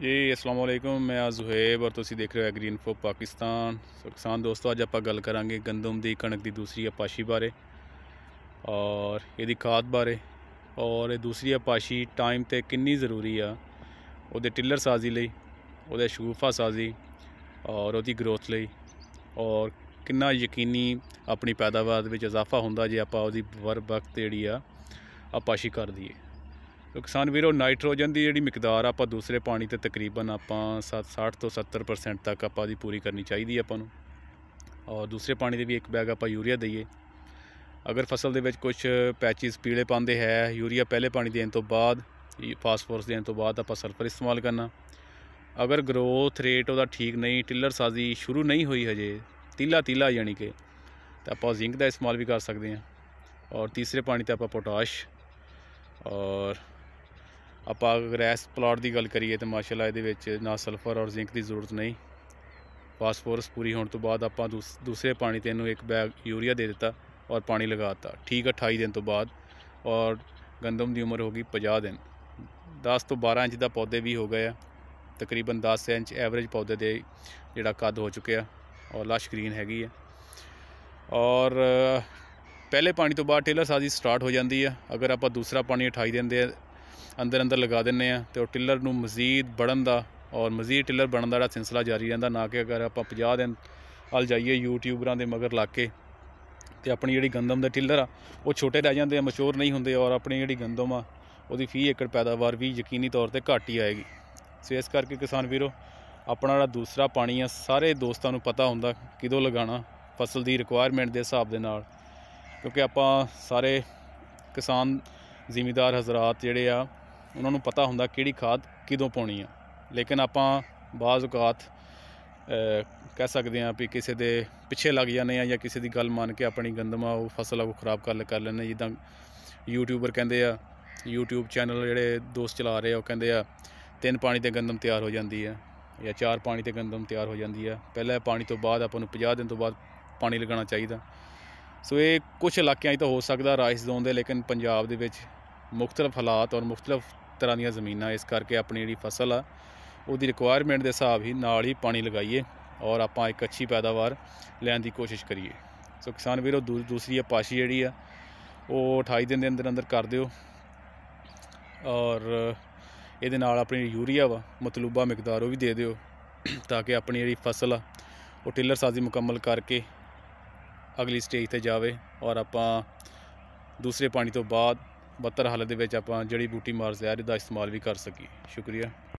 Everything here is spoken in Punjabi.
ਜੀ ਅਸਲਾਮ ਵਾਲੇਕਮ ਮੈਂ ਆ ਜ਼ੁਹੈਬ ਔਰ ਤੁਸੀਂ ਦੇਖ ਰਹੇ ਹੋ ਐਗਰੀ ਇਨਫੋ ਪਾਕਿਸਤਾਨ ਸੋ ਕਿਸਾਨ ਦੋਸਤੋ ਅੱਜ ਆਪਾਂ ਗੱਲ ਕਰਾਂਗੇ ਗੰਦਮ ਦੀ ਕਣਕ ਦੀ ਦੂਸਰੀ ਆਪਾਸ਼ੀ ਬਾਰੇ ਔਰ ਇਹਦੀ ਖਾਦ ਬਾਰੇ ਔਰ ਇਹ ਦੂਸਰੀ ਆਪਾਸ਼ੀ ਟਾਈਮ ਤੇ ਕਿੰਨੀ ਜ਼ਰੂਰੀ ਆ ਉਹਦੇ ਟਿਲਰ ਸਾਜ਼ੀ ਲਈ ਉਹਦੇ ਸ਼ੂਫਾ ਸਾਜ਼ੀ ਔਰ ਉਹਦੀ ਗਰੋਥ ਲਈ ਔਰ ਕਿੰਨਾ ਯਕੀਨੀ ਆਪਣੀ ਪੈਦਾਵਾਰ ਵਿੱਚ ਇਜ਼ਾਫਾ ਹੁੰਦਾ ਜੇ ਆਪਾਂ ਉਹਦੀ ਵਰ ਵਕਤ ਜਿਹੜੀ ਆ ਆਪਾਸ਼ੀ ਕਰ ਦਈਏ ਤੋ ਕਿਸਾਨ ਵੀਰੋ ਨਾਈਟ੍ਰੋਜਨ ਦੀ ਜਿਹੜੀ ਮਿਕਦਾਰ ਆਪਾਂ ਦੂਸਰੇ ਪਾਣੀ ਤੇ ਤਕਰੀਬਨ ਆਪਾਂ 60 ਤੋਂ 70% ਤੱਕ ਆਪਾਂ ਦੀ ਪੂਰੀ ਕਰਨੀ ਚਾਹੀਦੀ ਆਪਾਂ ਨੂੰ ਔਰ ਦੂਸਰੇ ਪਾਣੀ ਦੇ ਵੀ ਇੱਕ ਬੈਗ ਆਪਾਂ ਯੂਰੀਆ ਦਈਏ ਅਗਰ ਫਸਲ ਦੇ ਵਿੱਚ ਕੁਝ ਪੈਚਿਸ ਪੀਲੇ ਪਾਉਂਦੇ ਹੈ ਯੂਰੀਆ ਪਹਿਲੇ ਪਾਣੀ ਦੇਣ ਤੋਂ ਬਾਅਦ ਫਾਸਫੋਰਸ ਦੇਣ ਤੋਂ ਬਾਅਦ ਆਪਾਂ ਸਲਫਰ ਇਸਤੇਮਾਲ ਕਰਨਾ ਅਗਰ ਗਰੋਥ ਰੇਟ ਉਹਦਾ ਠੀਕ ਨਹੀਂ ਟਿਲਰ ਸਾਜ਼ੀ ਸ਼ੁਰੂ ਨਹੀਂ ਹੋਈ ਹਜੇ ਤੀਲਾ ਤੀਲਾ ਯਾਨੀ ਕਿ ਤਾਂ ਆਪਾਂ ਜ਼ਿੰਕ ਦਾ ਇਸਤੇਮਾਲ ਵੀ ਕਰ ਸਕਦੇ ਹਾਂ ਔਰ ਤੀਸਰੇ ਪਾਣੀ ਤੇ ਆਪਾਂ ਪੋਟਾਸ਼ ਔਰ ਆਪਾਂ ਗ੍ਰੈਸ ਪਲਾਟ ਦੀ ਗੱਲ ਕਰੀਏ ਤਾਂ ਮਾਸ਼ਾਅੱਲਾ ਇਹਦੇ ਵਿੱਚ ਨਾ ਸਲਫਰ ਔਰ ਜ਼ਿੰਕ ਦੀ ਜ਼ਰੂਰਤ ਨਹੀਂ ਫਾਸਫੋਰਸ ਪੂਰੀ ਹੋਣ ਤੋਂ ਬਾਅਦ ਆਪਾਂ ਦੂਸਰੇ ਪਾਣੀ ਤੇ ਇਹਨੂੰ ਇੱਕ ਬੈਗ ਯੂਰੀਆ ਦੇ ਦਿੱਤਾ ਔਰ ਪਾਣੀ ਲਗਾਤਾ ਠੀਕ 28 ਦਿਨ ਤੋਂ ਬਾਅਦ ਔਰ ਗੰਦਮ ਦੀ ਉਮਰ ਹੋ ਗਈ 50 ਦਿਨ 10 ਤੋਂ 12 ਇੰਚ ਦਾ ਪੌਦੇ ਵੀ ਹੋ ਗਏ ਆ ਤਕਰੀਬਨ 10 ਇੰਚ ਐਵਰੇਜ ਪੌਦੇ ਦੇ ਜਿਹੜਾ ਕੱਦ ਹੋ ਚੁੱਕਿਆ ਔਰ ਲਾਸ਼ ਗ੍ਰੀਨ ਹੈਗੀ ਆ ਔਰ ਪਹਿਲੇ ਪਾਣੀ ਤੋਂ ਬਾਅਦ ਟੇਲਰ ਸਾਜ਼ੀ ਸਟਾਰਟ ਹੋ ਜਾਂਦੀ ਆ ਅਗਰ ਆਪਾਂ ਦੂਸਰਾ ਪਾਣੀ 28 ਦਿਨ ਦੇ ਅੰਦਰ ਅੰਦਰ ਲਗਾ ਦਿੰਨੇ ਆ ਤੇ ਉਹ ਟਿੱਲਰ ਨੂੰ ਮਜ਼ੀਦ ਬੜਨ ਦਾ ਔਰ ਮਜ਼ੀਦ ਟਿੱਲਰ ਬਣਨ ਦਾ ਜਿਹੜਾ ਸਿਲਸਿਲਾ ਜਾਰੀ ਰਹਿੰਦਾ ਨਾ ਕਿ ਅਗਰ ਆਪਾਂ 50 ਦਿਨ ਹਲ ਜਾਈਏ ਯੂਟਿਊਬਰਾਂ ਦੇ ਮਗਰ ਲਾ ਕੇ ਤੇ ਆਪਣੀ ਜਿਹੜੀ ਗੰਦਮ ਦਾ ਟਿੱਲਰ ਆ ਉਹ ਛੋਟੇ ਰਹਿ ਜਾਂਦੇ ਆ ਮਸ਼ਹੂਰ ਨਹੀਂ ਹੁੰਦੇ ਔਰ ਆਪਣੀ ਜਿਹੜੀ ਗੰਦਮ ਆ ਉਹਦੀ ਫੀ ਏਕੜ ਪੈਦਾਵਾਰ ਵੀ ਯਕੀਨੀ ਤੌਰ ਤੇ ਘੱਟ ਹੀ ਆਏਗੀ ਸੋ ਇਸ ਕਰਕੇ ਕਿਸਾਨ ਵੀਰੋ ਆਪਣਾ ਜਿਹੜਾ ਦੂਸਰਾ ਪਾਣੀ ਆ ਸਾਰੇ ਦੋਸਤਾਂ ਨੂੰ ਪਤਾ ਹੁੰਦਾ ਕਿਦੋਂ ਲਗਾਉਣਾ ਫਸਲ ਦੀ ਰਿਕੁਆਇਰਮੈਂਟ ਦੇ ਹਿਸਾਬ ਦੇ ਨਾਲ ਕਿਉਂਕਿ ਆਪਾਂ ਸਾਰੇ ਕਿਸਾਨ ਜ਼ਿਮੀਦਾਰ ਹਜ਼ਰਤ ਜਿਹੜੇ ਆ ਉਹਨਾਂ ਨੂੰ ਪਤਾ ਹੁੰਦਾ ਕਿਹੜੀ ਖਾਦ ਕਿਦੋਂ ਪਾਉਣੀ ਆ ਲੇਕਿਨ ਆਪਾਂ ਬਾਜ਼ ਔਕਾਤ ਕਹਿ ਸਕਦੇ ਆ ਵੀ ਕਿਸੇ ਦੇ ਪਿੱਛੇ ਲੱਗ ਜਾਂਦੇ ਆ ਜਾਂ ਕਿਸੇ ਦੀ ਗੱਲ ਮੰਨ ਕੇ ਆਪਣੀ ਗੰਦਮਾ ਉਹ ਫਸਲ ਉਹ ਖਰਾਬ ਕਰ ਲੈ ਕਰ ਲੈਂਦੇ ਜਿੱਦਾਂ ਯੂਟਿਊਬਰ ਕਹਿੰਦੇ ਆ YouTube ਚੈਨਲ ਜਿਹੜੇ ਦੋਸਤ ਚਲਾ ਰਹੇ ਆ ਉਹ ਕਹਿੰਦੇ ਆ ਤਿੰਨ ਪਾਣੀ ਤੇ ਗੰਦਮ ਤਿਆਰ ਹੋ ਜਾਂਦੀ ਆ ਜਾਂ ਚਾਰ ਪਾਣੀ ਤੇ ਗੰਦਮ ਤਿਆਰ ਹੋ ਜਾਂਦੀ ਆ ਪਹਿਲਾਂ ਪਾਣੀ ਤੋਂ ਬਾਅਦ ਆਪਾਂ ਨੂੰ 50 ਦਿਨ ਤੋਂ ਬਾਅਦ ਪਾਣੀ ਲਗਾਉਣਾ ਚਾਹੀਦਾ ਸੋ ਇਹ ਕੁਝ ਇਲਾਕਿਆਂ 'ਚ ਤਾਂ ਹੋ ਸਕਦਾ ਰਾਈਸ ਜ਼ੋਨ ਦੇ ਲੇਕਿਨ ਪੰਜਾਬ ਦੇ ਵਿੱਚ ਮੁxtਲਫ ਹਾਲਾਤ ਔਰ ਮੁxtਲਫ ਤਰ੍ਹਾਂ ਦੀਆਂ ਜ਼ਮੀਨਾਂ ਇਸ ਕਰਕੇ ਆਪਣੀ ਜਿਹੜੀ ਫਸਲ ਆ ਉਹਦੀ ਰਿਕੁਆਇਰਮੈਂਟ ਦੇ ਹਿਸਾਬ ਹੀ ਨਾਲ ਹੀ ਪਾਣੀ ਲਗਾਈਏ ਔਰ ਆਪਾਂ ਇੱਕ ਅੱਛੀ ਪੈਦਾਵਾਰ ਲੈਣ ਦੀ ਕੋਸ਼ਿਸ਼ ਕਰੀਏ ਸੋ ਕਿਸਾਨ ਵੀਰੋ ਦੂਸਰੀ ਪਾਸ਼ੀ ਜਿਹੜੀ ਆ ਉਹ 28 ਦਿਨ ਦੇ ਅੰਦਰ ਅੰਦਰ ਕਰ ਦਿਓ ਔਰ ਇਹਦੇ ਨਾਲ ਆਪਣੀ ਯੂਰੀਆ ਵਾ ਮਤਲੂਬਾ ਮਿਕਦਾਰ ਉਹ ਵੀ ਦੇ ਦਿਓ ਤਾਂ ਕਿ ਆਪਣੀ ਜਿਹੜੀ ਫਸਲ ਆ ਉਹ ਟਿਲਰ ਸਾਜ਼ੀ ਮੁਕੰਮਲ ਕਰਕੇ ਅਗਲੀ ਸਟੇਜ ਤੇ ਜਾਵੇ ਔਰ ਆਪਾਂ ਦੂਸਰੇ ਪਾਣੀ ਤੋਂ ਬਾਅਦ ਬੱਤਰ ਹਾਲਤ ਦੇ ਵਿੱਚ ਆਪਾਂ ਜੜੀ ਬੂਟੀ ਮਾਰ ਜ਼ਹਿਰ ਦਾ ਇਸਤੇਮਾਲ ਵੀ ਕਰ ਸਕੀਏ ਸ਼ੁਕਰੀਆ